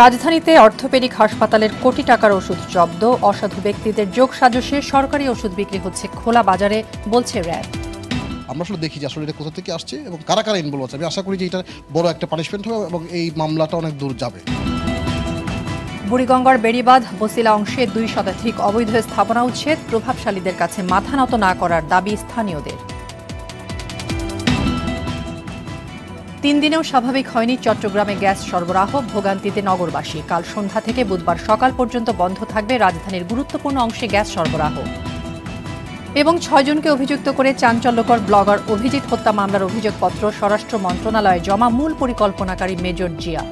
রাজধানীতে অর্থোপেডিক হাসপাতালের কোটি টাকার ওষুধ জব্দ অসাধু ব্যক্তিদের যোগ সাজসে সরকারি ওষুধ বিক্রি হচ্ছে খোলা বাজারে বলছে র্যাব আমরা আসলে দেখি যে আসলে এটা কোথা থেকে আসছে এবং কারা কারা ইনভলভ আছে আমি আশা করি যে এটা বড় একটা পানিশমেন্ট হবে এবং এই মামলাটা অনেক দূর যাবে বুড়িগঙ্গার বেড়িবাদ বসিলা অংশে দুই শতাধিক অবৈধ স্থাপনা উচ্ছেদ প্রভাবশালীদের কাছে মাথা নত না করার দাবি স্থানীয়দের তিন দিনেও স্বাভাবিক হয়নি চট্টগ্রামে গ্যাস সরবরাহ ভোগান্তিতে নগরবাসী কাল সন্ধ্যা থেকে বুধবার সকাল পর্যন্ত বন্ধ থাকবে রাজধানীর গুরুত্বপূর্ণ অংশে গ্যাস সরবরাহ এবং ছয়জনকে অভিযুক্ত করে চাঞ্চল্যকর ব্লগার অভিজিৎ হত্যা মামলার অভিযোগপত্র স্বরাষ্ট্র মন্ত্রণালয়ে জমা মূল পরিকল্পনাকারী মেজর জিয়া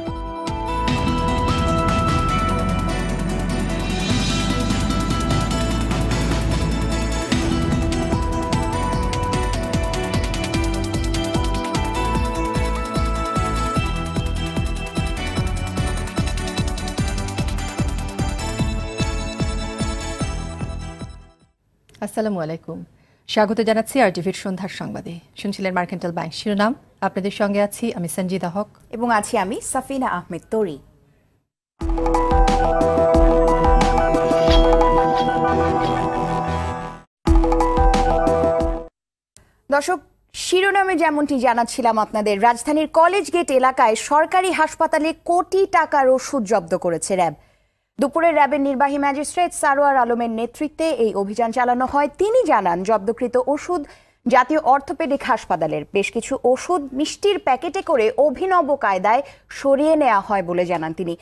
আসসালামু আলাইকুম স্বাগত জানাচ্ছি আর সন্ধ্যার সংবাদে শুনছিলেন মার্কেন্টাল ব্যাংক শিরোনাম আপনাদের সঙ্গে আছি আমি সঞ্জিদা হক এবং আছি আমি সাফিনা আহমেদ তরি দর্শক শিরোনামে যেমনটি জানাচ্ছিলাম আপনাদের রাজধানীর কলেজ গেট এলাকায় সরকারি হাসপাতালে কোটি টাকার ওষুধ জব্দ করেছে র্যাব দুপুরে র্যাবের নির্বাহী ম্যাজিস্ট্রেট সারোয়ার আলমের নেতৃত্বে এই অভিযান চালানো হয় তিনি জানান জব্দকৃত ওষুধ জাতীয় অর্থোপেডিক হাসপাতালের বেশ কিছু ওষুধ মিষ্টির প্যাকেটে করে অভিনব কায়দায় সরিয়ে নেওয়া হয় বলে জানান তিনি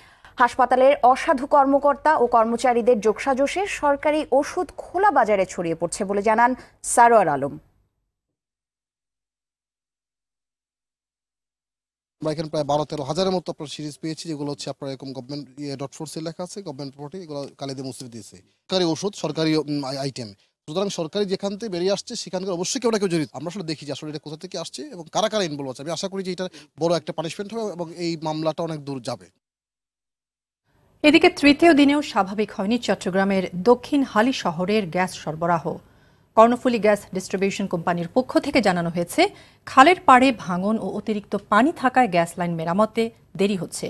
হাসপাতালের অসাধু কর্মকর্তা ও কর্মচারীদের যোগসাজশে সরকারি ওষুধ খোলা বাজারে ছড়িয়ে পড়ছে বলে জানান সারোয়ার আলম আমরা এখানে প্রায় বারো তেরো হাজারের মতো আপনার সিরিজ পেয়েছি যেগুলো হচ্ছে আপনার এরকম গভর্নমেন্ট ডট ফোর্সে লেখা আছে গভর্নমেন্ট প্রপার্টি এগুলো কালিদে মুসিদ দিয়েছে সরকারি ওষুধ সরকারি আইটেম সুতরাং সরকারি যেখান থেকে বেরিয়ে আসছে সেখানকার অবশ্যই কেউ না কেউ জড়িত আমরা আসলে দেখি যে আসলে এটা কোথা থেকে আসছে এবং কারা কারা ইনভলভ আছে আমি আশা করি যে এটা বড় একটা পানিশমেন্ট হবে এবং এই মামলাটা অনেক দূর যাবে এদিকে তৃতীয় দিনেও স্বাভাবিক হয়নি চট্টগ্রামের দক্ষিণ হালি শহরের গ্যাস সরবরাহ কর্ণফুলি গ্যাস ডিস্ট্রিবিউশন কোম্পানির পক্ষ থেকে জানানো হয়েছে খালের পাড়ে ভাঙন ও অতিরিক্ত পানি থাকায় গ্যাস লাইন মেরামতে দেরি হচ্ছে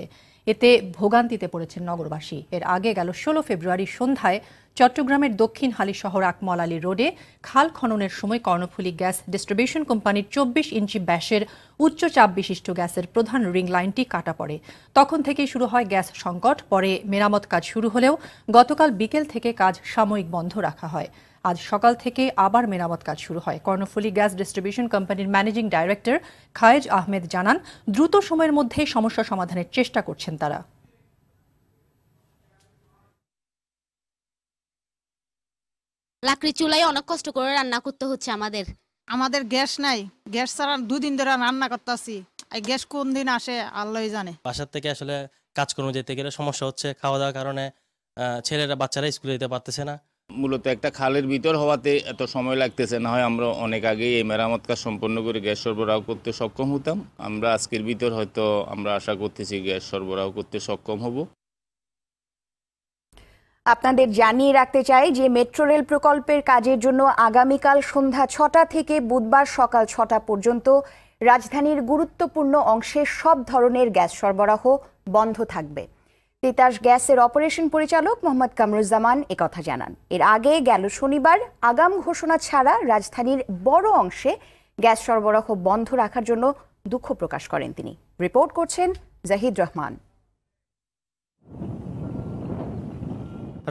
এতে ভোগান্তিতে পড়েছেন নগরবাসী এর আগে গেল ষোলো ফেব্রুয়ারি সন্ধ্যায় চট্টগ্রামের দক্ষিণ হালি শহর আকমল আলী রোডে খাল খননের সময় কর্ণফুলি গ্যাস ডিস্ট্রিবিউশন কোম্পানির চব্বিশ ইঞ্চি ব্যাসের উচ্চ চাপ বিশিষ্ট গ্যাসের প্রধান রিং লাইনটি কাটা পড়ে তখন থেকেই শুরু হয় গ্যাস সংকট পরে মেরামত কাজ শুরু হলেও গতকাল বিকেল থেকে কাজ সাময়িক বন্ধ রাখা হয় আজ সকাল থেকে আবার মেরামত কাজ শুরু হয় কর্ণফুলি গ্যাস ডিস্ট্রিবিউশন কোম্পানির ম্যানেজিং ডাইরেক্টর খায়েজ আহমেদ জানান দ্রুত সময়ের মধ্যে সমস্যা সমাধানের চেষ্টা করছেন তারা লাকড়ি চুলায় অনেক কষ্ট করে রান্না করতে হচ্ছে আমাদের আমাদের গ্যাস নাই গ্যাস ছাড়া দুদিন ধরে রান্না করতেছি এই গ্যাস কোন দিন আসে আল্লাহই জানে বাসার থেকে আসলে কাজকর্ম যেতে গেলে সমস্যা হচ্ছে খাওয়া দাওয়ার কারণে ছেলেরা বাচ্চারা স্কুলে যেতে পারতেছে না মূলত একটা খালের ভিতর হওয়াতে এত সময় লাগতেছে না হয় আমরা অনেক আগেই এই মেরামত কাজ সম্পন্ন করে গ্যাস সরবরাহ করতে সক্ষম হতাম আমরা আজকের ভিতর হয়তো আমরা আশা করতেছি গ্যাস সরবরাহ করতে সক্ষম হব আপনাদের জানিয়ে রাখতে চাই যে মেট্রো রেল প্রকল্পের কাজের জন্য আগামীকাল সন্ধ্যা ছটা থেকে বুধবার সকাল ছটা পর্যন্ত রাজধানীর গুরুত্বপূর্ণ অংশে সব ধরনের গ্যাস সরবরাহ বন্ধ থাকবে তিতাস গ্যাসের অপারেশন পরিচালক মোহাম্মদ কামরুজ্জামান একথা জানান এর আগে গেল শনিবার আগাম ঘোষণা ছাড়া রাজধানীর বড় অংশে গ্যাস সরবরাহ বন্ধ রাখার জন্য দুঃখ প্রকাশ করেন তিনি রিপোর্ট করছেন জাহিদ রহমান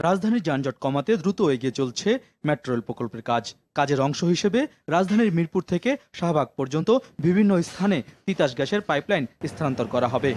রাজধানীর যানজট কমাতে দ্রুত এগিয়ে চলছে মেট্রো রেল প্রকল্পের কাজ কাজের অংশ হিসেবে রাজধানীর মিরপুর থেকে শাহবাগ পর্যন্ত বিভিন্ন স্থানে তিতাস গ্যাসের পাইপলাইন স্থানান্তর করা হবে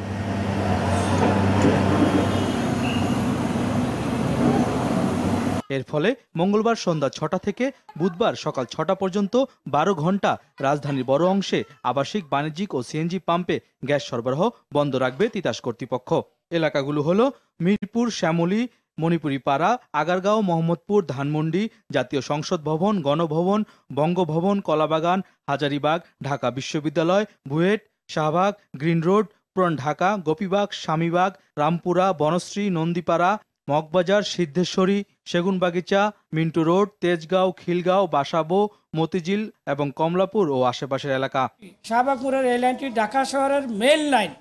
এর ফলে মঙ্গলবার সন্ধ্যা ছটা থেকে বুধবার সকাল ছটা পর্যন্ত বারো ঘন্টা রাজধানীর বড় অংশে আবাসিক বাণিজ্যিক ও সিএনজি পাম্পে গ্যাস সরবরাহ বন্ধ রাখবে তিতাস কর্তৃপক্ষ এলাকাগুলো হল মিরপুর শ্যামলী মণিপুরী পাড়া আগারগাঁও মোহাম্মদপুর ধানমন্ডি জাতীয় সংসদ ভবন গণভবন বঙ্গভবন কলাবাগান হাজারিবাগ ঢাকা বিশ্ববিদ্যালয় BUET Shahbag Green Road Puran Dhaka Gopibagh Swamibagh Rampura Banasree Nandipara Moghbazar Siddheshwari Segunbagicha Minto Road Tejgaon Khilgaon Basabo Motijheel এবং কমলাপুর ও আশেপাশের এলাকা শাহবাগপুরের এই লাইনটি ঢাকা শহরের মেন লাইন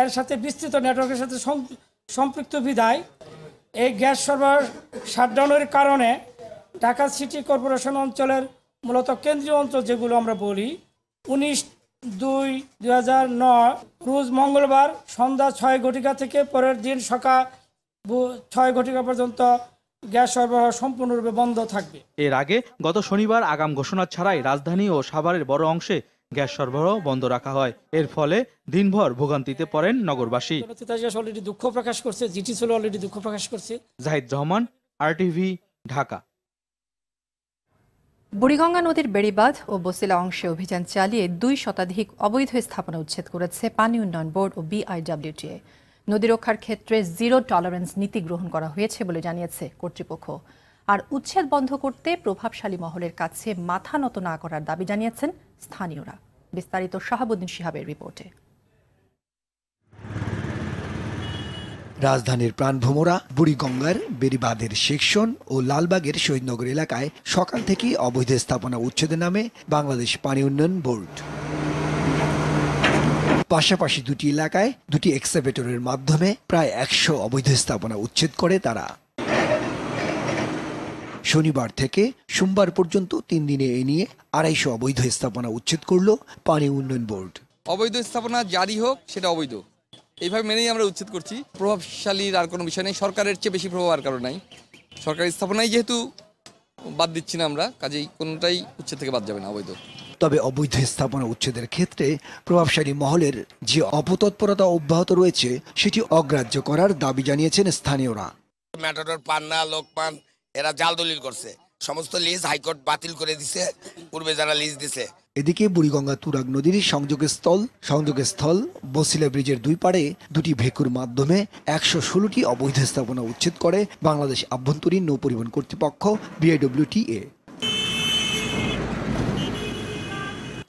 এর সাথে বিস্তৃত নেটওয়ার্কের সাথে সম্পৃক্ত বিধায় এই গ্যাস সরবরাহ শাটডাউনের কারণে ঢাকা সিটি কর্পোরেশন অঞ্চলের মূলত কেন্দ্রীয় অঞ্চল যেগুলো আমরা বলি উনিশ দুই দু রোজ মঙ্গলবার সন্ধ্যা ছয় ঘটিকা থেকে পরের দিন সকাল ছয় ঘটিকা পর্যন্ত গ্যাস সরবরাহ সম্পূর্ণরূপে বন্ধ থাকবে এর আগে গত শনিবার আগাম ঘোষণা ছাড়াই রাজধানী ও সাভারের বড় অংশে গ্যাস সরবরাহ বন্ধ রাখা হয় এর ফলে দিনভর ভোগান্তিতে পড়েন নগরবাসী অলরেডি দুঃখ প্রকাশ করছে জিটি ছিল অলরেডি দুঃখ প্রকাশ করছে জাহিদ রহমান আরটিভি ঢাকা বুড়িগঙ্গা নদীর বেড়িবাঁধ ও বসিলা অংশে অভিযান চালিয়ে দুই শতাধিক অবৈধ স্থাপনা উচ্ছেদ করেছে পানি উন্নয়ন বোর্ড ও বিআইডব্লিউটিএ নদী রক্ষার ক্ষেত্রে জিরো টলারেন্স নীতি গ্রহণ করা হয়েছে বলে জানিয়েছে কর্তৃপক্ষ আর উচ্ছেদ বন্ধ করতে প্রভাবশালী মহলের কাছে মাথা নত না করার দাবি জানিয়েছেন স্থানীয়রা বিস্তারিত শাহাবুদ্দিন সিহাবের রিপোর্টে রাজধানীর প্রাণভোমরা বুড়িগঙ্গার বেরিবাঁধের সেকশন ও লালবাগের শহীদনগর এলাকায় সকাল থেকেই অবৈধ স্থাপনা উচ্ছেদের নামে বাংলাদেশ পানি উন্নয়ন বোর্ড পাশাপাশি দুটি এলাকায় দুটি এক্সেভেটরের মাধ্যমে প্রায় একশো অবৈধ স্থাপনা উচ্ছেদ করে তারা শনিবার থেকে সোমবার পর্যন্ত তিন দিনে এ নিয়ে আড়াইশো অবৈধ স্থাপনা উচ্ছেদ করল পানি উন্নয়ন বোর্ড অবৈধ স্থাপনা জারি হোক সেটা অবৈধ এইভাবে মেনেই আমরা উচ্ছেদ করছি প্রভাবশালীর আর কোনো বিষয় নেই সরকারের চেয়ে বেশি প্রভাব আর কারো নাই সরকারি স্থাপনায় যেহেতু বাদ দিচ্ছি না আমরা কাজেই কোনোটাই উচ্ছেদ থেকে বাদ যাবে না অবৈধ তবে অবৈধ স্থাপনা উচ্ছেদের ক্ষেত্রে প্রভাবশালী মহলের যে অপতৎপরতা অব্যাহত রয়েছে সেটি অগ্রাহ্য করার দাবি জানিয়েছেন স্থানীয়রা ম্যাটাডোর পান্না লোকপান এরা জাল দলিল করছে সমস্ত লিজ হাইকোর্ট বাতিল করে দিছে পূর্বে যারা লিজ দিছে এদিকে বুড়িগঙ্গা তুরাগ নদীর সংযোগস্থল স্থল বসিলা ব্রিজের দুই পাড়ে দুটি ভেকুর মাধ্যমে একশো ষোলোটি অবৈধ স্থাপনা উচ্ছেদ করে বাংলাদেশ আভ্যন্তরীণ নৌ পরিবহন কর্তৃপক্ষ বিআইডব্লিউটিএ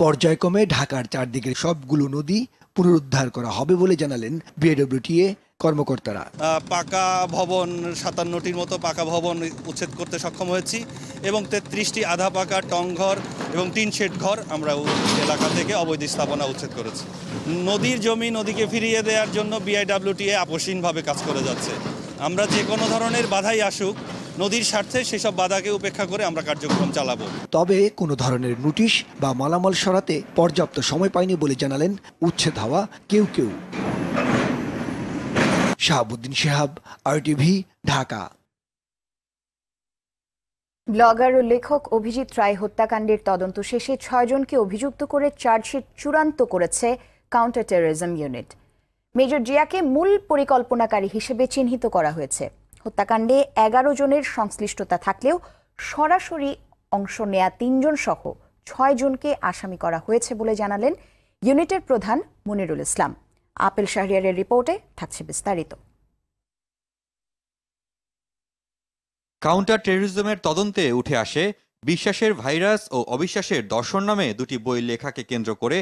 পর্যায়ক্রমে ঢাকার চারদিকের সবগুলো নদী পুনরুদ্ধার করা হবে বলে জানালেন বিএডব্লিউটিএ কর্মকর্তারা পাকা ভবন সাতান্নটির মতো পাকা ভবন উচ্ছেদ করতে সক্ষম হয়েছি এবং তেত্রিশটি আধা পাকা টংঘর এবং তিন শেড ঘর আমরা এলাকা থেকে অবৈধ স্থাপনা উচ্ছেদ করেছি নদীর জমি নদীকে ফিরিয়ে দেওয়ার জন্য বিআইডব্লিউটিএ আপসীনভাবে কাজ করে যাচ্ছে আমরা যে কোনো ধরনের বাধাই আসুক নদীর স্বার্থে সেসব বাধাকে উপেক্ষা করে আমরা কার্যক্রম চালাবো তবে কোনো ধরনের নোটিশ বা মালামাল সরাতে পর্যাপ্ত সময় পায়নি বলে জানালেন উচ্ছেদ হওয়া কেউ কেউ শাহাবুদ্দিন শেহাব আরটিভি ঢাকা ব্লগার ও লেখক অভিজিৎ রায় হত্যাকাণ্ডের তদন্ত শেষে ছয়জনকে অভিযুক্ত করে চার্জশিট চূড়ান্ত করেছে কাউন্টার টেরোরিজম ইউনিট মেজর জিয়াকে মূল পরিকল্পনাকারী হিসেবে চিহ্নিত করা হয়েছে হত্যাকাণ্ডে এগারো জনের সংশ্লিষ্টতা থাকলেও সরাসরি অংশ নেয়া তিনজন সহ ছয় জনকে আসামি করা হয়েছে বলে জানালেন ইউনিটের প্রধান মনিরুল ইসলাম আপেল শাহরিয়ারের রিপোর্টে থাকছে বিস্তারিত কাউন্টার টেরিজমের তদন্তে উঠে আসে বিশ্বাসের ভাইরাস ও অবিশ্বাসের দর্শন নামে দুটি বই লেখাকে কেন্দ্র করে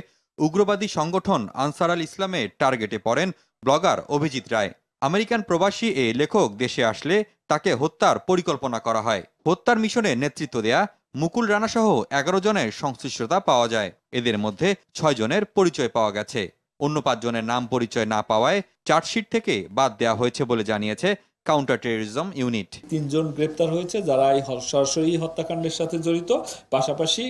উগ্রবাদী সংগঠন আনসার আল ইসলামের টার্গেটে পড়েন ব্লগার অভিজিৎ রায় আমেরিকান প্রবাসী এই লেখক দেশে আসলে তাকে হত্যার পরিকল্পনা করা হয় হত্যার মিশনে নেতৃত্ব দেয়া মুকুল রানাসহ এগারো জনের সংশ্লিষ্টতা পাওয়া যায় এদের মধ্যে ছয় জনের পরিচয় পাওয়া গেছে অন্য পাঁচজনের নাম পরিচয় না পাওয়ায় চার্জশিট থেকে বাদ দেওয়া হয়েছে বলে জানিয়েছে কাউন্টার টেরিজম ইউনিট তিনজন গ্রেপ্তার হয়েছে যারা এই সরাসরি হত্যাকাণ্ডের সাথে জড়িত পাশাপাশি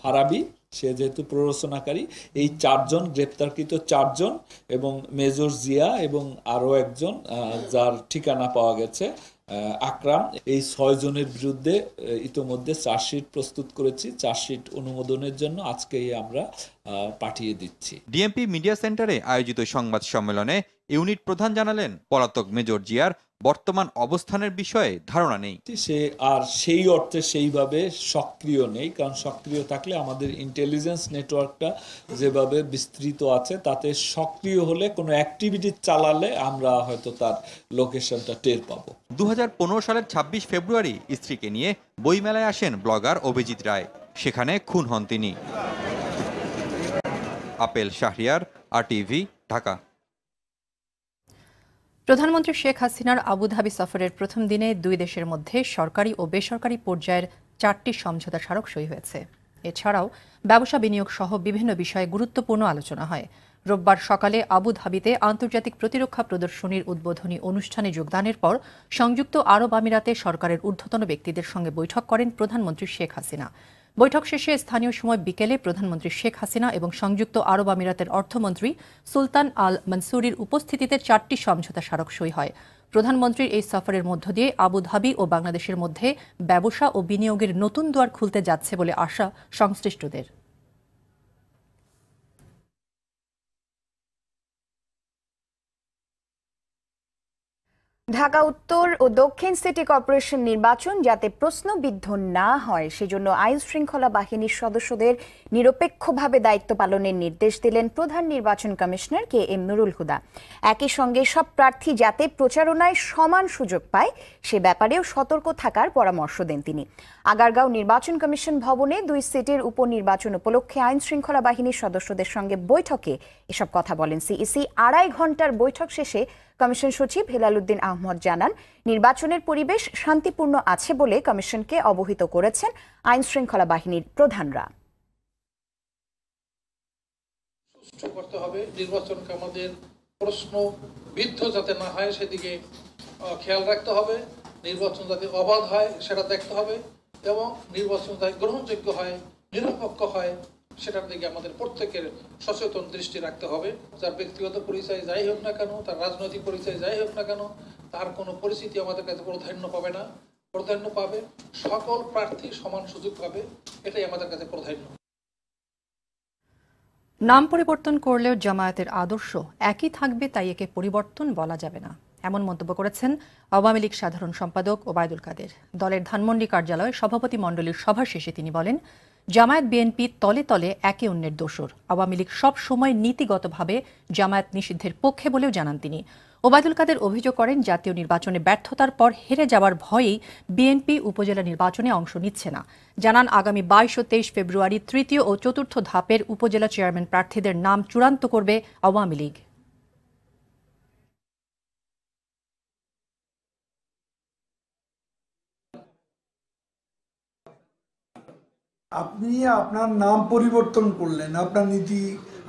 ফারাবি সে যেহেতু প্ররোচনাকারী এই চারজন গ্রেপ্তারকৃত চারজন এবং মেজর জিয়া এবং আরও একজন যার ঠিকানা পাওয়া গেছে আকরাম এই ছয়জনের বিরুদ্ধে ইতোমধ্যে চার্জশিট প্রস্তুত করেছি চার্জশিট অনুমোদনের জন্য আজকেই আমরা পাঠিয়ে দিচ্ছি ডিএমপি মিডিয়া সেন্টারে আয়োজিত সংবাদ সম্মেলনে ইউনিট প্রধান জানালেন পলাতক মেজর জিয়ার বর্তমান অবস্থানের বিষয়ে ধারণা নেই সে আর সেই অর্থে সেইভাবে সক্রিয় নেই কারণ সক্রিয় থাকলে আমাদের ইন্টেলিজেন্স নেটওয়ার্কটা যেভাবে বিস্তৃত আছে তাতে সক্রিয় হলে কোনো অ্যাক্টিভিটি চালালে আমরা হয়তো তার লোকেশনটা টের পাবো দু সালের ২৬ ফেব্রুয়ারি স্ত্রীকে নিয়ে বইমেলায় আসেন ব্লগার অভিজিৎ রায় সেখানে খুন হন তিনি আপেল শাহরিয়ার আর টিভি ঢাকা প্রধানমন্ত্রী শেখ হাসিনার আবুধাবি সফরের প্রথম দিনে দুই দেশের মধ্যে সরকারি ও বেসরকারি পর্যায়ের চারটি সমঝোতা স্মারক সই হয়েছে এছাড়াও ব্যবসা বিনিয়োগ সহ বিভিন্ন বিষয়ে গুরুত্বপূর্ণ আলোচনা হয় রোববার সকালে আবুধাবিতে আন্তর্জাতিক প্রতিরক্ষা প্রদর্শনীর উদ্বোধনী অনুষ্ঠানে যোগদানের পর সংযুক্ত আরব আমিরাতে সরকারের ঊর্ধ্বতন ব্যক্তিদের সঙ্গে বৈঠক করেন প্রধানমন্ত্রী শেখ হাসিনা বৈঠক শেষে স্থানীয় সময় বিকেলে প্রধানমন্ত্রী শেখ হাসিনা এবং সংযুক্ত আরব আমিরাতের অর্থমন্ত্রী সুলতান আল মনসুরির উপস্থিতিতে চারটি সমঝোতা স্মারক সই হয় প্রধানমন্ত্রীর এই সফরের মধ্য দিয়ে আবুধাবি ও বাংলাদেশের মধ্যে ব্যবসা ও বিনিয়োগের নতুন দুয়ার খুলতে যাচ্ছে বলে আশা সংশ্লিষ্টদের ঢাকা উত্তর ও দক্ষিণ সিটি কর্পোরেশন নির্বাচন যাতে প্রশ্নবিদ্ধ না হয় সেজন্য আইন শৃঙ্খলা বাহিনীর সদস্যদের নিরপেক্ষভাবে দায়িত্ব পালনের নির্দেশ দিলেন প্রধান নির্বাচন commissioner K M Nurul Huda একই সঙ্গে সব প্রার্থী যাতে প্রচারণায় সমান সুযোগ পায় সে ব্যাপারেও সতর্ক থাকার পরামর্শ দেন তিনি আগারগাঁও নির্বাচন কমিশন ভবনে দুই সিটির উপনির্বাচন উপলক্ষে আইন শৃঙ্খলা বাহিনীর সদস্যদের সঙ্গে বৈঠকে এসব কথা বলেন সিইসি আড়াই ঘন্টার বৈঠক শেষে কমিশন সচিব হেলাল উদ্দিন আহমদ জানান নির্বাচনের পরিবেশ শান্তিপূর্ণ আছে বলে কমিশনকে অবহিত করেছেন আইন শৃঙ্খলা বাহিনীর প্রধানরা করতে হবে নির্বাচনকে আমাদের প্রশ্ন বিদ্ধ যাতে না হয় সেদিকে খেয়াল রাখতে হবে নির্বাচন যাতে অবাধ হয় সেটা দেখতে হবে এবং নির্বাচন যাতে গ্রহণযোগ্য হয় নিরপেক্ষ হয় সেটার দিকে আমাদের প্রত্যেকের সচেতন দৃষ্টি রাখতে হবে যার ব্যক্তিগত পরিচয় যাই হোক না কেন তার রাজনৈতিক পরিচয় যাই হোক না কেন তার কোনো পরিস্থিতি আমাদের কাছে প্রাধান্য পাবে না প্রাধান্য পাবে সকল প্রার্থী সমান সুযোগ পাবে এটাই আমাদের কাছে প্রাধান্য নাম পরিবর্তন করলেও জামায়াতের আদর্শ একই থাকবে তাই একে পরিবর্তন বলা যাবে না এমন মন্তব্য করেছেন আওয়ামী লীগ সাধারণ সম্পাদক ওবায়দুল কাদের দলের ধানমন্ডি কার্যালয়ে সভাপতি মণ্ডলীর সভা শেষে তিনি বলেন জামায়াত বিএনপি তলে তলে একে অন্যের দোষর আওয়ামী লীগ সব সময় নীতিগতভাবে জামায়াত নিষিদ্ধের পক্ষে বলেও জানান তিনি ওবায়দুল কাদের অভিযোগ করেন জাতীয় নির্বাচনে ব্যর্থতার পর হেরে যাওয়ার ভয়েই বিএনপি উপজেলা নির্বাচনে অংশ নিচ্ছে না জানান আগামী বাইশ ও তেইশ ফেব্রুয়ারি তৃতীয় ও চতুর্থ ধাপের উপজেলা চেয়ারম্যান প্রার্থীদের নাম চূড়ান্ত করবে আওয়ামী লীগ আপনি আপনার নাম পরিবর্তন করলেন আপনার নীতি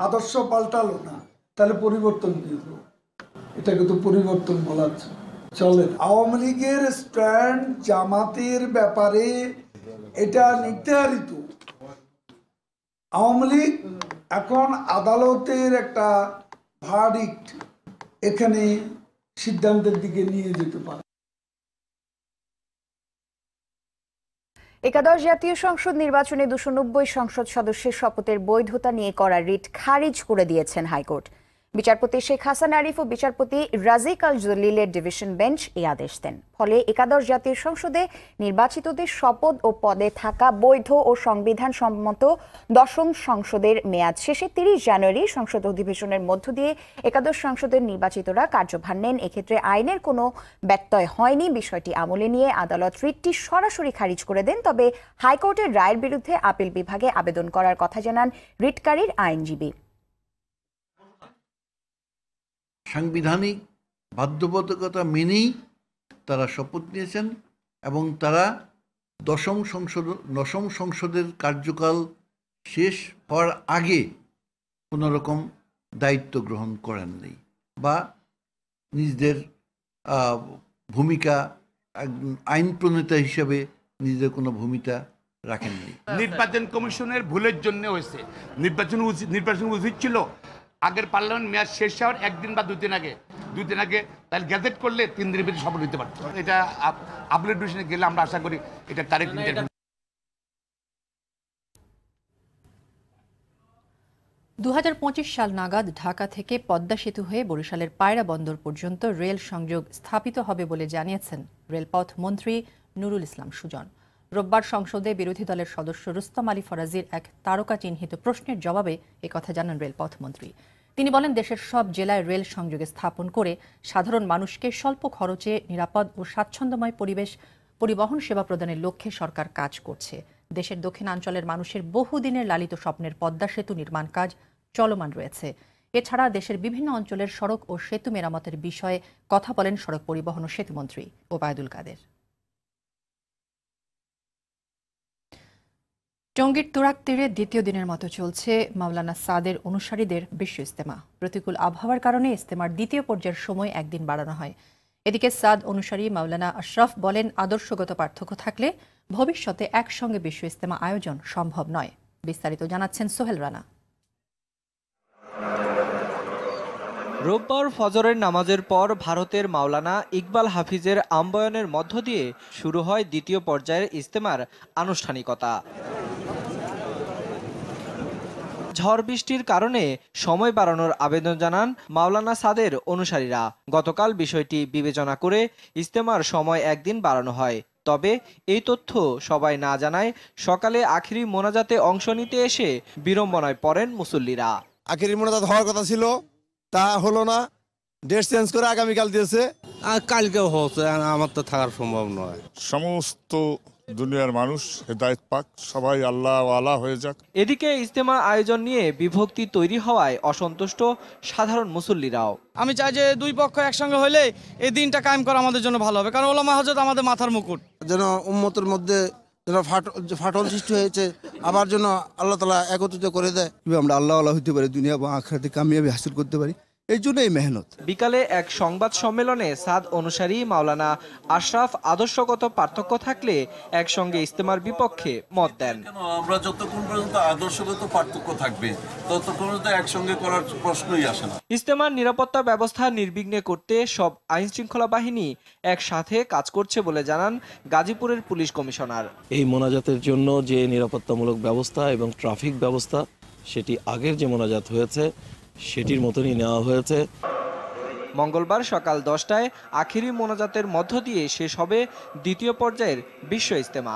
আদর্শ পাল্টালো না তাহলে পরিবর্তন কিন্তু এটাকে তো পরিবর্তন বলা চলে আওয়ামী লীগের স্ট্যান্ড জামাতের ব্যাপারে এটা নির্ধারিত আওয়ামী লীগ এখন আদালতের একটা ভার্ডিক্ট এখানে সিদ্ধান্তের দিকে নিয়ে যেতে পারে একাদশ জাতীয় সংসদ নির্বাচনে দুশো নব্বই সংসদ সদস্যের শপথের বৈধতা নিয়ে করা রিট খারিজ করে দিয়েছেন হাইকোর্ট বিচারপতি শেখ হাসান আরিফ ও বিচারপতি রাজিক আল জলিলের ডিভিশন বেঞ্চ এই আদেশ দেন ফলে একাদশ জাতীয় সংসদে নির্বাচিতদের শপথ ও পদে থাকা বৈধ ও সংবিধান সম্মত দশম সংসদের মেয়াদ শেষে তিরিশ জানুয়ারি সংসদ অধিবেশনের মধ্য দিয়ে একাদশ সংসদের নির্বাচিতরা কার্যভার নেন এক্ষেত্রে আইনের কোনো ব্যত্যয় হয়নি বিষয়টি আমলে নিয়ে আদালত রিটটি সরাসরি খারিজ করে দেন তবে হাইকোর্টের রায়ের বিরুদ্ধে আপিল বিভাগে আবেদন করার কথা জানান রিটকারীর আইনজীবী সাংবিধানিক বাধ্যবাধকতা মেনেই তারা শপথ নিয়েছেন এবং তারা দশম সংসদ নশম সংসদের কার্যকাল শেষ হওয়ার আগে কোনো রকম দায়িত্ব গ্রহণ করেননি বা নিজেদের ভূমিকা আইন প্রণেতা হিসেবে নিজেদের কোনো ভূমিকা রাখেননি নির্বাচন কমিশনের ভুলের জন্য হয়েছে নির্বাচন নির্বাচন উচিত ছিল আগের পার্লামেন্ট মেয়াদ শেষ হওয়ার একদিন বা দুদিন আগে দুদিন আগে তাহলে গ্যাজেট করলে তিন দিনের ভিতরে সফল হতে পারত এটা আপলোড ডিভিশনে গেলে আমরা আশা করি এটা তারিখ দু সাল নাগাদ ঢাকা থেকে পদ্মা সেতু হয়ে বরিশালের পায়রা বন্দর পর্যন্ত রেল সংযোগ স্থাপিত হবে বলে জানিয়েছেন রেলপথ মন্ত্রী নুরুল ইসলাম সুজন রোববার সংসদে বিরোধী দলের সদস্য রুস্তম আলী ফরাজির এক তারকা চিহ্নিত প্রশ্নের জবাবে কথা জানান রেলপথমন্ত্রী তিনি বলেন দেশের সব জেলায় রেল সংযোগে স্থাপন করে সাধারণ মানুষকে স্বল্প খরচে নিরাপদ ও স্বাচ্ছন্দ্যময় পরিবেশ পরিবহন সেবা প্রদানের লক্ষ্যে সরকার কাজ করছে দেশের দক্ষিণাঞ্চলের মানুষের বহুদিনের লালিত স্বপ্নের পদ্মা সেতু নির্মাণ কাজ চলমান রয়েছে এছাড়া দেশের বিভিন্ন অঞ্চলের সড়ক ও সেতু মেরামতের বিষয়ে কথা বলেন সড়ক পরিবহন ও সেতুমন্ত্রী ওবায়দুল কাদের টঙ্গীর তুরাক তীরে দ্বিতীয় দিনের মতো চলছে মাওলানা সাদের অনুসারীদের বিশ্ব ইস্তেমা প্রতিকূল আবহাওয়ার কারণে ইস্তেমার দ্বিতীয় পর্যায়ের সময় একদিন বাড়ানো হয় এদিকে সাদ অনুসারী মাওলানা আশরাফ বলেন আদর্শগত পার্থক্য থাকলে ভবিষ্যতে একসঙ্গে বিশ্ব ইস্তেমা আয়োজন সম্ভব নয় বিস্তারিত জানাচ্ছেন সোহেল রানা রোববার ফজরের নামাজের পর ভারতের মাওলানা ইকবাল হাফিজের আম্বায়নের মধ্য দিয়ে শুরু হয় দ্বিতীয় পর্যায়ের ইজতেমার আনুষ্ঠানিকতা ঝড় বৃষ্টির কারণে সময় বাড়ানোর আবেদন জানান মাওলানা সাদের অনুসারীরা গতকাল বিষয়টি বিবেচনা করে ইজতেমার সময় একদিন বাড়ানো হয় তবে এই তথ্য সবাই না জানায় সকালে আখিরি মোনাজাতে অংশ নিতে এসে বিড়ম্বনায় পড়েন মুসল্লিরা আখিরি মোনাজাত হওয়ার কথা ছিল তা হলো না ডেট চেঞ্জ করে আগামীকাল দিয়েছে কালকেও হচ্ছে আমার তো থাকার সম্ভব নয় সমস্ত দুনিয়ার মানুষ হেদায়ত পাক সবাই আল্লাহ আলা হয়ে যাক এদিকে ইজতেমা আয়োজন নিয়ে বিভক্তি তৈরি হওয়ায় অসন্তুষ্ট সাধারণ মুসল্লিরাও আমি চাই যে দুই পক্ষ একসঙ্গে হলে এই দিনটা কায়েম করা আমাদের জন্য ভালো হবে কারণ ওলামা হজরত আমাদের মাথার মুকুট যেন উম্মতের মধ্যে যেন ফাটল সৃষ্টি হয়েছে আবার জন্য আল্লাহ তালা একত্রিত করে দেয় আমরা আল্লাহ আল্লাহ হতে পারি দুনিয়া বা আখরাতে কামিয়াবি হাসিল করতে পারি এই জন্য মেহনত বিকালে এক সংবাদ সম্মেলনে সাদ অনুসারী মাওলানা আশরাফ আদর্শগত পার্থক্য থাকলে একসঙ্গে ইস্তেমার বিপক্ষে মত দেন আমরা যতক্ষণ পর্যন্ত আদর্শগত পার্থক্য থাকবে ততক্ষণ পর্যন্ত একসঙ্গে করার প্রশ্নই আসে না ইস্তেমার নিরাপত্তা ব্যবস্থা নির্বিঘ্নে করতে সব আইন শৃঙ্খলা বাহিনী একসাথে কাজ করছে বলে জানান গাজীপুরের পুলিশ কমিশনার এই মোনাজাতের জন্য যে নিরাপত্তামূলক ব্যবস্থা এবং ট্রাফিক ব্যবস্থা সেটি আগের যে মোনাজাত হয়েছে সেটির মতনই নেওয়া হয়েছে মঙ্গলবার সকাল দশটায় আখিরি মোনাজাতের মধ্য দিয়ে শেষ হবে দ্বিতীয় পর্যায়ের বিশ্ব ইজতেমা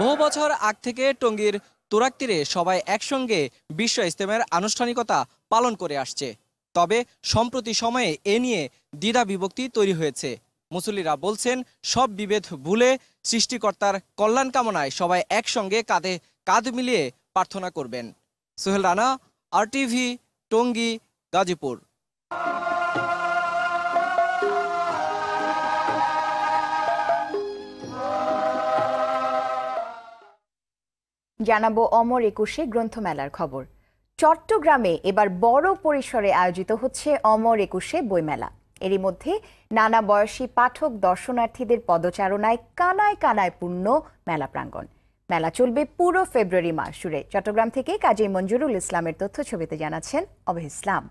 বহু বছর আগ থেকে টঙ্গীর তুরাক তীরে সবাই একসঙ্গে বিশ্ব ইজতেমের আনুষ্ঠানিকতা পালন করে আসছে তবে সম্প্রতি সময়ে এ নিয়ে দ্বিধা বিভক্তি তৈরি হয়েছে মুসল্লিরা বলছেন সব বিভেদ ভুলে সৃষ্টিকর্তার কল্যাণ কামনায় সবাই একসঙ্গে কাঁধে কাঁধ মিলিয়ে প্রার্থনা করবেন সোহেল রানা আর টিভি টঙ্গী গাজীপুর জানাবো অমর একুশে গ্রন্থমেলার খবর চট্টগ্রামে এবার বড় পরিসরে আয়োজিত হচ্ছে অমর একুশে বইমেলা এরই মধ্যে নানা বয়সী পাঠক দর্শনার্থীদের পদচারণায় কানায় কানায় পূর্ণ মেলা প্রাঙ্গণ মেলা চলবে পুরো ফেব্রুয়ারি মাস জুড়ে চট্টগ্রাম থেকে কাজী মঞ্জুরুল ইসলামের তথ্য ছবিতে জানাচ্ছেন অবে ইসলাম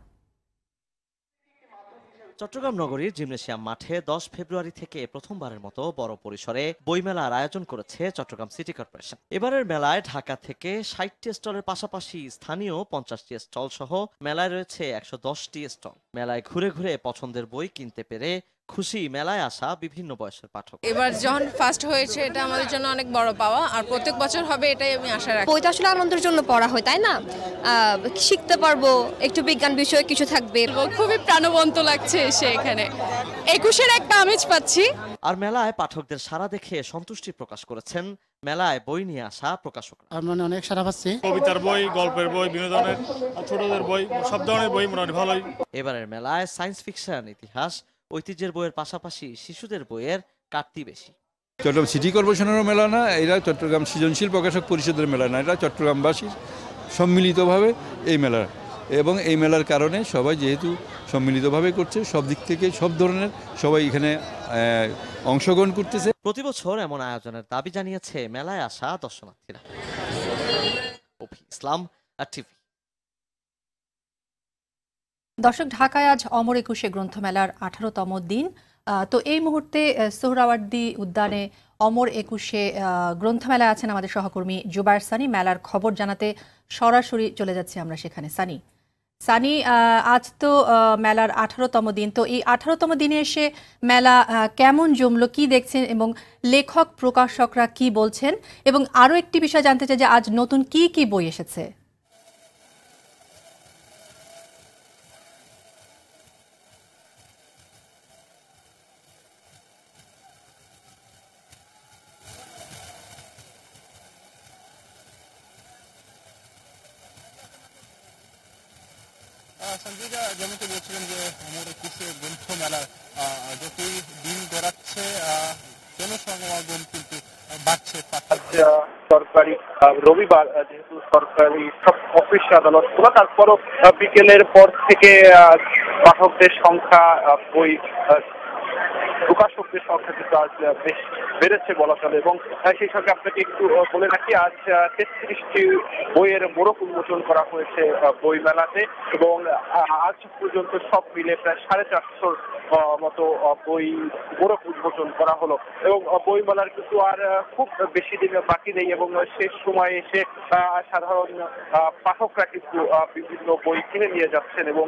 চট্টগ্রাম নগরীর জিমনেশিয়াম মাঠে দশ ফেব্রুয়ারি থেকে প্রথমবারের মতো বড় পরিসরে বইমেলার আয়োজন করেছে চট্টগ্রাম সিটি কর্পোরেশন এবারের মেলায় ঢাকা থেকে ষাটটি স্টলের পাশাপাশি স্থানীয় পঞ্চাশটি স্টল সহ মেলায় রয়েছে একশো দশটি স্টল মেলায় ঘুরে ঘুরে পছন্দের বই কিনতে পেরে খুশি মেলায় আসা বিভিন্ন বয়সের পাঠক এবার যখন ফার্স্ট হয়েছে এটা আমাদের জন্য অনেক বড় পাওয়া আর প্রত্যেক বছর হবে এটাই আমি আশা রাখি বইটা আসলে আনন্দের জন্য পড়া হয় তাই না শিখতে পারবো একটু বিজ্ঞান বিষয়ে কিছু থাকবে খুবই প্রাণবন্ত লাগছে এসে এখানে একুশের একটা আমেজ পাচ্ছি আর মেলায় পাঠকদের সারা দেখে সন্তুষ্টি প্রকাশ করেছেন মেলায় বই নিয়ে আসা প্রকাশক মানে অনেক সারা পাচ্ছি কবিতার বই গল্পের বই বিনোদনের ছোটদের বই সব ধরনের বই মোটামুটি ভালোই এবারের মেলায় সায়েন্স ফিকশন ইতিহাস ঐতিহ্যের বইয়ের পাশাপাশি শিশুদের বইয়ের কাটতি বেশি চট্টগ্রাম সিটি কর্পোরেশনেরও মেলা না এরা চট্টগ্রাম সৃজনশীল প্রকাশক পরিষদের মেলা না এরা চট্টগ্রামবাসীর সম্মিলিতভাবে এই মেলা এবং এই মেলার কারণে সবাই যেহেতু সম্মিলিতভাবে করছে সব দিক থেকে সব ধরনের সবাই এখানে অংশগ্রহণ করতেছে প্রতি বছর এমন আয়োজনের দাবি জানিয়েছে মেলায় আসা দর্শনার্থীরা ইসলাম আর টিভি দর্শক ঢাকায় আজ অমর একুশে গ্রন্থমেলার আঠারোতম দিন তো এই মুহূর্তে সোহরাওয়ার্দি উদ্যানে অমর একুশে গ্রন্থমেলায় আছেন আমাদের সহকর্মী জুবায়ের সানি মেলার খবর জানাতে সরাসরি চলে যাচ্ছি আমরা সেখানে সানি সানি আজ তো মেলার আঠারোতম দিন তো এই আঠারোতম দিনে এসে মেলা কেমন জমলো কি দেখছেন এবং লেখক প্রকাশকরা কি বলছেন এবং আরও একটি বিষয় জানতে চাই যে আজ নতুন কি কি বই এসেছে রবিবার যেহেতু সরকারি সব অফিস আদালত খোলা তারপরও বিকেলের পর থেকে পাঠকদের সংখ্যা বই প্রকাশ করতে সংখ্যা কিন্তু আজ বেশ বেড়েছে বলা চলে এবং সেই সঙ্গে আপনাকে একটু বলে রাখি আজ তেত্রিশটি বইয়ের মোড়ক উন্মোচন করা হয়েছে বই মেলাতে এবং আজ পর্যন্ত সব মিলে প্রায় সাড়ে চারশোর মতো বই মোড়ক উন্মোচন করা হলো এবং বই মেলার কিন্তু আর খুব বেশি দিন বাকি নেই এবং শেষ সময় এসে সাধারণ পাঠকরা কিন্তু বিভিন্ন বই কিনে নিয়ে যাচ্ছেন এবং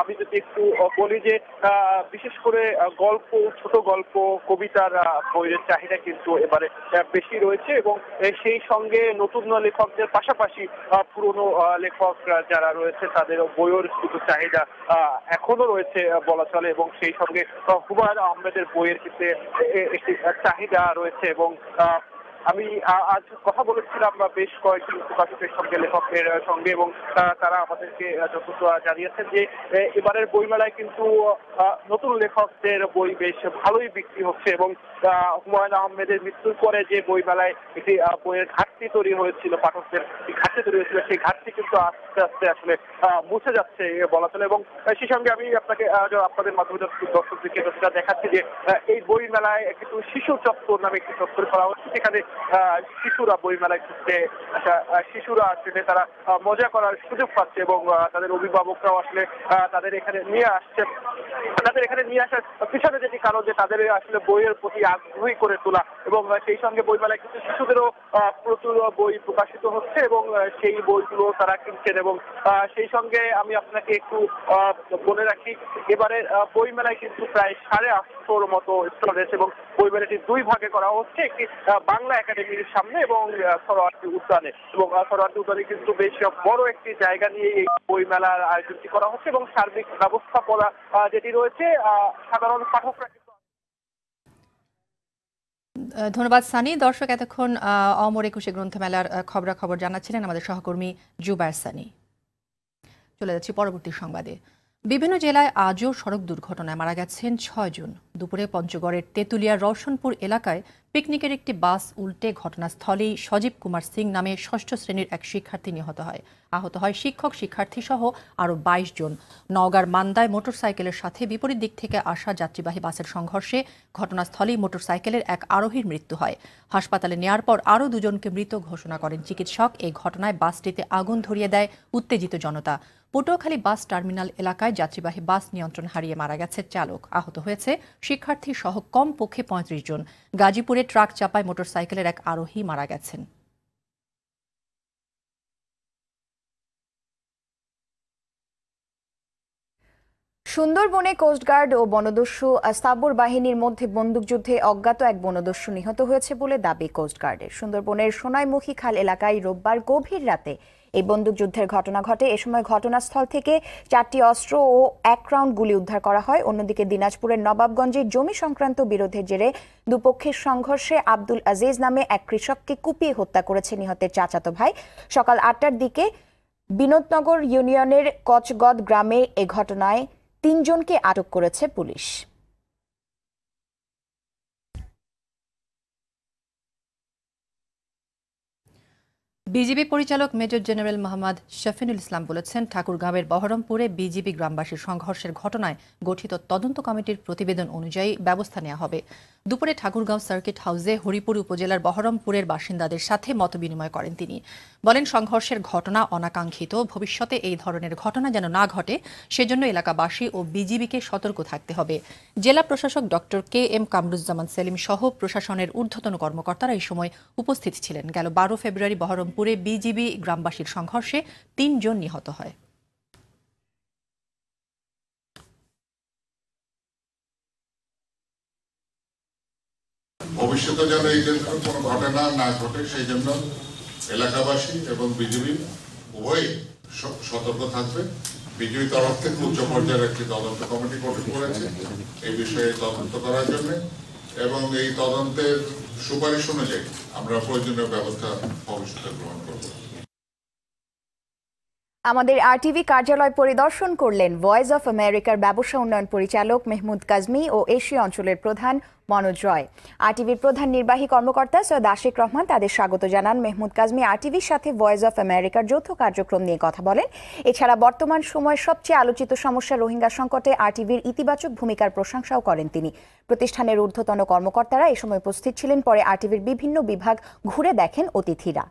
আমি যদি একটু বলি যে বিশেষ করে গল্প ছোট গল্প কবিতার বইয়ের চাহিদা কিন্তু এবারে বেশি রয়েছে এবং সেই সঙ্গে নতুন লেখকদের পাশাপাশি পুরনো লেখক যারা রয়েছে তাদের বইয়ের কিন্তু চাহিদা এখনো রয়েছে বলা চলে এবং সেই সঙ্গে হুমায়ুন আহমেদের বইয়ের কিন্তু একটি চাহিদা রয়েছে এবং আমি আজ কথা বলেছিলাম বেশ কয়েকটি প্রকাশকের সঙ্গে লেখকের সঙ্গে এবং তারা আমাদেরকে যথেষ্ট জানিয়েছেন যে এবারের বইমেলায় কিন্তু নতুন লেখকদের বই বেশ ভালোই বিক্রি হচ্ছে এবং হুমায়ুন আহমেদের মৃত্যুর পরে যে বইমেলায় একটি বইয়ের ঘাটতি তৈরি হয়েছিল পাঠকদের ঘাটতি তৈরি হয়েছিল সেই ঘাটতি কিন্তু আস্তে আস্তে আসলে মুছে যাচ্ছে বলা চলে এবং সেই সঙ্গে আমি আপনাকে আপনাদের মাধ্যমে দর্শকদেরকে দেখাচ্ছি যে এই বইমেলায় কিন্তু শিশু চত্বর নামে একটি চত্বর করা হচ্ছে সেখানে হ্যাঁ, শিশুরা বইমেলায় ঘুরতে শিশুরা আসছে যে তারা মজা করার সুযোগ পাচ্ছে এবং তাদের অভিভাবকরাও আসলে তাদের এখানে নিয়ে আসছে তাদের এখানে নিয়ে আসার পিছনে যেটি কারণ যে তাদের আসলে বইয়ের প্রতি আগ্রহী করে তোলা এবং সেই সঙ্গে বইমেলায় কিন্তু শিশুদেরও প্রচুর বই প্রকাশিত হচ্ছে এবং সেই বইগুলো তারা কিনছেন এবং সেই সঙ্গে আমি আপনাকে একটু বলে রাখি এবারে বইমেলায় কিন্তু প্রায় সাড়ে আট একশোর মতো রয়েছে এবং পরিবারটি দুই ভাগে করা হচ্ছে একটি বাংলা একাডেমির সামনে এবং সরোয়ারটি উদ্যানে এবং সরোয়ারটি উদ্যানে কিন্তু বেশ বড় একটি জায়গা নিয়ে এই বই মেলার আয়োজনটি করা হচ্ছে এবং সার্বিক ব্যবস্থাপনা যেটি রয়েছে সাধারণ পাঠকরা ধন্যবাদ সানি দর্শক এতক্ষণ অমর একুশে গ্রন্থমেলার খবরাখবর জানাচ্ছিলেন আমাদের সহকর্মী জুবায়ের সানি চলে যাচ্ছি পরবর্তী সংবাদে বিভিন্ন জেলায় আজও সড়ক দুর্ঘটনায় মারা গেছেন ছয়জন দুপুরে পঞ্চগড়ের তেঁতুলিয়া রওশনপুর এলাকায় পিকনিকের একটি বাস উল্টে ঘটনাস্থলেই সজীব কুমার সিং নামে ষষ্ঠ শ্রেণীর এক শিক্ষার্থী নিহত হয় আহত হয় শিক্ষক শিক্ষার্থী সহ আরও বাইশ জন নওগাঁর মান্দায় মোটরসাইকেলের সাথে বিপরীত দিক থেকে আসা যাত্রীবাহী বাসের সংঘর্ষে ঘটনাস্থলেই মোটরসাইকেলের এক আরোহীর মৃত্যু হয় হাসপাতালে নেয়ার পর আরও দুজনকে মৃত ঘোষণা করেন চিকিৎসক এই ঘটনায় বাসটিতে আগুন ধরিয়ে দেয় উত্তেজিত জনতা পটুয়াখালী বাস টার্মিনাল এলাকায় যাত্রীবাহী বাস নিয়ন্ত্রণ হারিয়ে মারা গেছে চালক আহত হয়েছে শিক্ষার্থী সহ কম পক্ষে পঁয়ত্রিশ জন গাজীপুরে ট্রাক চাপায় মোটরসাইকেলের এক আরোহী মারা গেছেন সুন্দরবনে কোস্টগার্ড ও বনদস্যু সাবর বাহিনীর মধ্যে বন্দুকযুদ্ধে অজ্ঞাত এক বনদস্যু নিহত হয়েছে বলে দাবি কোস্টগার্ডের সুন্দরবনের সোনাইমুখী খাল এলাকায় রোববার গভীর রাতে এই বন্দুকযুদ্ধের ঘটনা ঘটে এ সময় ঘটনাস্থল থেকে চারটি অস্ত্র ও এক রাউন্ড গুলি উদ্ধার করা হয় অন্যদিকে দিনাজপুরের নবাবগঞ্জে জমি সংক্রান্ত বিরোধের জেরে দুপক্ষের সংঘর্ষে আব্দুল আজিজ নামে এক কৃষককে কুপিয়ে হত্যা করেছে নিহতের চাচাতো ভাই সকাল আটটার দিকে বিনোদনগর ইউনিয়নের কচগদ গ্রামে এ ঘটনায় তিনজনকে আটক করেছে পুলিশ বিজিবি পরিচালক মেজর জেনারেল মোহাম্মদ শফিনুল ইসলাম বলেছেন ঠাকুরগাঁওয়ের বহরমপুরে বিজিবি গ্রামবাসীর সংঘর্ষের ঘটনায় গঠিত তদন্ত কমিটির প্রতিবেদন অনুযায়ী ব্যবস্থা নেওয়া হবে দুপুরে ঠাকুরগাঁও সার্কিট হাউসে হরিপুর উপজেলার বহরমপুরের বাসিন্দাদের সাথে মতবিনিময় করেন তিনি বলেন সংঘর্ষের ঘটনা অনাকাঙ্ক্ষিত ভবিষ্যতে এই ধরনের ঘটনা যেন না ঘটে সেজন্য এলাকাবাসী ও বিজিবিকে সতর্ক থাকতে হবে জেলা প্রশাসক doctor K M Kamruzzaman Selim সহ প্রশাসনের ঊর্ধ্বতন কর্মকর্তারা এই সময় উপস্থিত ছিলেন গেল বারো ফেব্রুয়ারি বহরমপুর দুপুরে বিজিবি গ্রামবাসীর সংঘর্ষে তিনজন নিহত হয় ভবিষ্যতে যেন এই ধরনের কোন ঘটনা না ঘটে সেই জন্য এলাকাবাসী এবং বিজেপি উভয় সতর্ক থাকবে বিজেপি তরফ থেকে উচ্চ পর্যায়ের একটি তদন্ত কমিটি গঠন করেছে এই বিষয়ে তদন্ত করার জন্য এবং এই তদন্তের সুপারিশ অনুযায়ী আমরা প্রয়োজনীয় ব্যবস্থা ভবিষ্যতে গ্রহণ করবো আমাদের আরটিভি কার্যালয় পরিদর্শন করলেন ভয়েস অফ আমেরিকার ব্যবসা উন্নয়ন পরিচালক মেহমুদ কাজমি ও এশীয় অঞ্চলের প্রধান মনোজ রয় আরটিভির প্রধান নির্বাহী কর্মকর্তা সৈয়দ আশিক রহমান তাদের স্বাগত জানান মেহমুদ কাজমি আরটিভির সাথে ভয়েস অফ আমেরিকার যৌথ কার্যক্রম নিয়ে কথা বলেন এছাড়া বর্তমান সময়ের সবচেয়ে আলোচিত সমস্যা রোহিঙ্গা সংকটে আরটিভির ইতিবাচক ভূমিকার প্রশংসাও করেন তিনি প্রতিষ্ঠানের ঊর্ধ্বতন কর্মকর্তারা এ সময় উপস্থিত ছিলেন পরে আরটিভির বিভিন্ন বিভাগ ঘুরে দেখেন অতিথিরা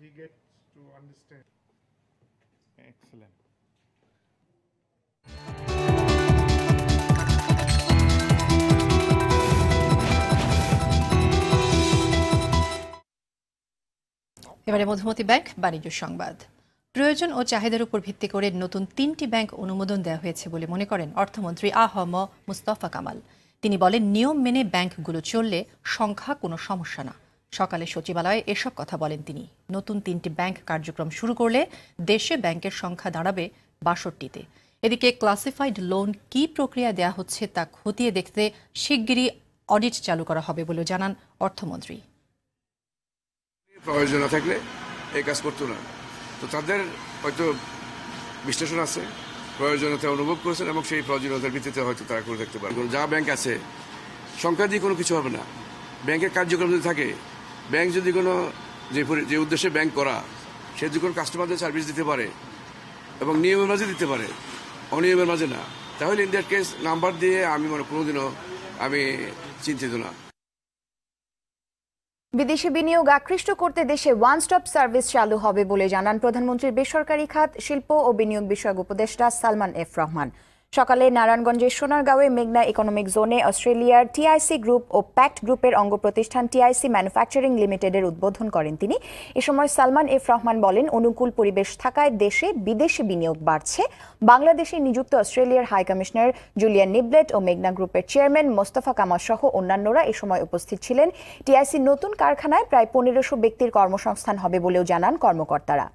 he gets to understand. Excellent. এবারে মধুমতি ব্যাংক বাণিজ্য সংবাদ প্রয়োজন ও চাহিদার উপর ভিত্তি করে নতুন তিনটি ব্যাংক অনুমোদন দেওয়া হয়েছে বলে মনে করেন অর্থমন্ত্রী ম মুস্তফা কামাল তিনি বলেন নিয়ম মেনে ব্যাংকগুলো চললে সংখ্যা কোনো সমস্যা না সকালে সচিবালয়ে এসব কথা বলেন তিনি নতুন তিনটি ব্যাংক কার্যক্রম শুরু করলে দেশে ব্যাংকের সংখ্যা দাঁড়াবে বাষট্টিতে এদিকে ক্লাসিফাইড লোন কি প্রক্রিয়া দেয়া হচ্ছে তা খতিয়ে দেখতে শিগগিরই অডিট চালু করা হবে বলে জানান অর্থমন্ত্রী প্রয়োজন থাকলে এই কাজ করতো না তো তাদের হয়তো বিশ্লেষণ আছে প্রয়োজনীয়তা অনুভব করেছেন এবং সেই প্রয়োজনীয়তার ভিত্তিতে হয়তো তারা করে দেখতে পারবেন যা ব্যাংক আছে সংখ্যা দিয়ে কোনো কিছু হবে না ব্যাংকের কার্যক্রম যদি থাকে ব্যাংক যদি কোনো যে যে উদ্দেশ্যে ব্যাংক করা সে যদি কোনো কাস্টমারদের সার্ভিস দিতে পারে এবং নিয়মের মাঝে দিতে পারে অনিয়মের মাঝে না তাহলে ইন্ডিয়ার কেস নাম্বার দিয়ে আমি মনে কোনোদিনও আমি চিন্তিত না বিদেশি বিনিয়োগ আকৃষ্ট করতে দেশে ওয়ান স্টপ সার্ভিস চালু হবে বলে জানান প্রধানমন্ত্রীর বেসরকারি খাত শিল্প ও বিনিয়োগ বিষয়ক উপদেষ্টা সালমান এফ রহমান সকালে নারায়ণগঞ্জের সোনারগাঁওয়ে মেঘনা ইকোনমিক জোনে অস্ট্রেলিয়ার টিআইসি গ্রুপ ও প্যাক্ট গ্রুপের অঙ্গ প্রতিষ্ঠান টিআইসি ম্যানুফ্যাকচারিং লিমিটেডের উদ্বোধন করেন তিনি এ সময় সালমান এফ রহমান বলেন অনুকূল পরিবেশ থাকায় দেশে বিদেশি বিনিয়োগ বাড়ছে বাংলাদেশে নিযুক্ত অস্ট্রেলিয়ার হাই কমিশনার জুলিয়ান নিবলেট ও মেঘনা গ্রুপের চেয়ারম্যান মোস্তফা কামাল সহ অন্যান্যরা এ সময় উপস্থিত ছিলেন টিআইসির নতুন কারখানায় প্রায় পনেরোশো ব্যক্তির কর্মসংস্থান হবে বলেও জানান কর্মকর্তারা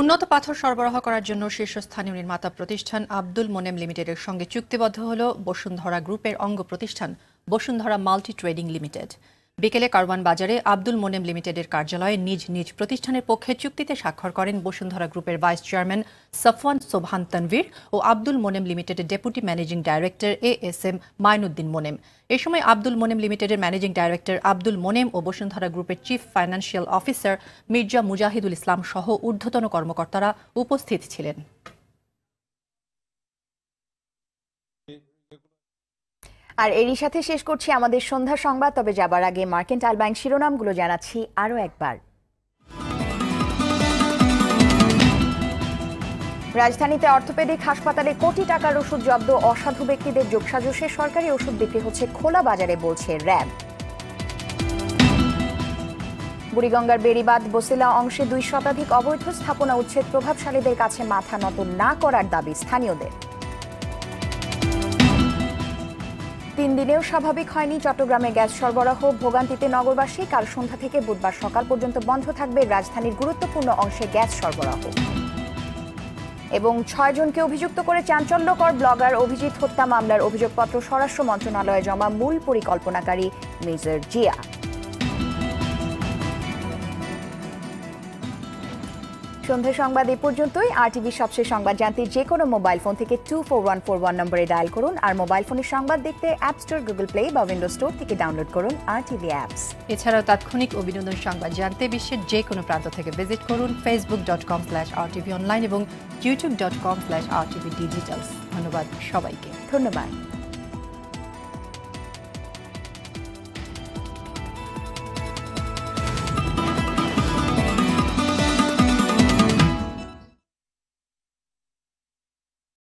উন্নত পাথর সরবরাহ করার জন্য শীর্ষস্থানীয় নির্মাতা প্রতিষ্ঠান আব্দুল মোনেম লিমিটেডের সঙ্গে চুক্তিবদ্ধ হল বসুন্ধরা গ্রুপের অঙ্গ প্রতিষ্ঠান বসুন্ধরা মাল্টি ট্রেডিং লিমিটেড বিকেলে কারওয়ান বাজারে আব্দুল মোনেম লিমিটেডের কার্যালয়ে নিজ নিজ প্রতিষ্ঠানের পক্ষে চুক্তিতে স্বাক্ষর করেন বসুন্ধরা গ্রুপের ভাইস চেয়ারম্যান সফওয়ান সোভান তনভীর ও আব্দুল মোনেম লিমিটেডের deputy managing director A S M Mainuddin Monem এ সময় আব্দুল মোনেম লিমিটেডের ম্যানেজিং ডাইরেক্টর আব্দুল মোনেম ও বসুন্ধরা গ্রুপের chief financial officer Mirza Mujahidul Islam সহ ঊর্ধ্বতন কর্মকর্তারা উপস্থিত ছিলেন আর এরই সাথে শেষ করছি আমাদের সন্ধ্যা সংবাদ তবে যাবার আগে মার্কেন্টাইল ব্যাংক শিরোনামগুলো জানাচ্ছি আরও একবার রাজধানীতে অর্থোপেডিক হাসপাতালে কোটি টাকার ওষুধ জব্দ অসাধু ব্যক্তিদের যোগসাজসে সরকারি ওষুধ বিক্রি হচ্ছে খোলা বাজারে বলছে র্যাব বুড়িগঙ্গার বেড়িবাদ বসিলা অংশে দুই শতাধিক অবৈধ স্থাপনা উচ্ছেদ প্রভাবশালীদের কাছে মাথা নত না করার দাবি স্থানীয়দের তিন দিনেও স্বাভাবিক হয়নি চট্টগ্রামে গ্যাস সরবরাহ ভোগান্তিতে নগরবাসী কাল সন্ধ্যা থেকে বুধবার সকাল পর্যন্ত বন্ধ থাকবে রাজধানীর গুরুত্বপূর্ণ অংশে গ্যাস সরবরাহ এবং ছয় জনকে অভিযুক্ত করে চাঞ্চল্যকর ব্লগার অভিজিৎ হত্যা মামলার অভিযোগপত্র স্বরাষ্ট্র মন্ত্রণালয়ে জমা মূল পরিকল্পনাকারী মেজর জিয়া সন্ধ্যা সংবাদ এ পর্যন্তই আর টিভির সবচেয়ে সংবাদ জানতে যে কোনো মোবাইল ফোন থেকে two four one four one নম্বরে ডায়াল করুন আর মোবাইল ফোনের সংবাদ দেখতে অ্যাপ স্টোর গুগল প্লে বা উইন্ডো স্টোর থেকে ডাউনলোড করুন আর টিভি অ্যাপস এছাড়াও তাৎক্ষণিক ও বিনোদন সংবাদ জানতে বিশ্বের যে কোনো প্রান্ত থেকে ভিজিট করুন Facebook dot com slash R TV online এবং YouTube dot com slash R TV digitals ধন্যবাদ সবাইকে ধন্যবাদ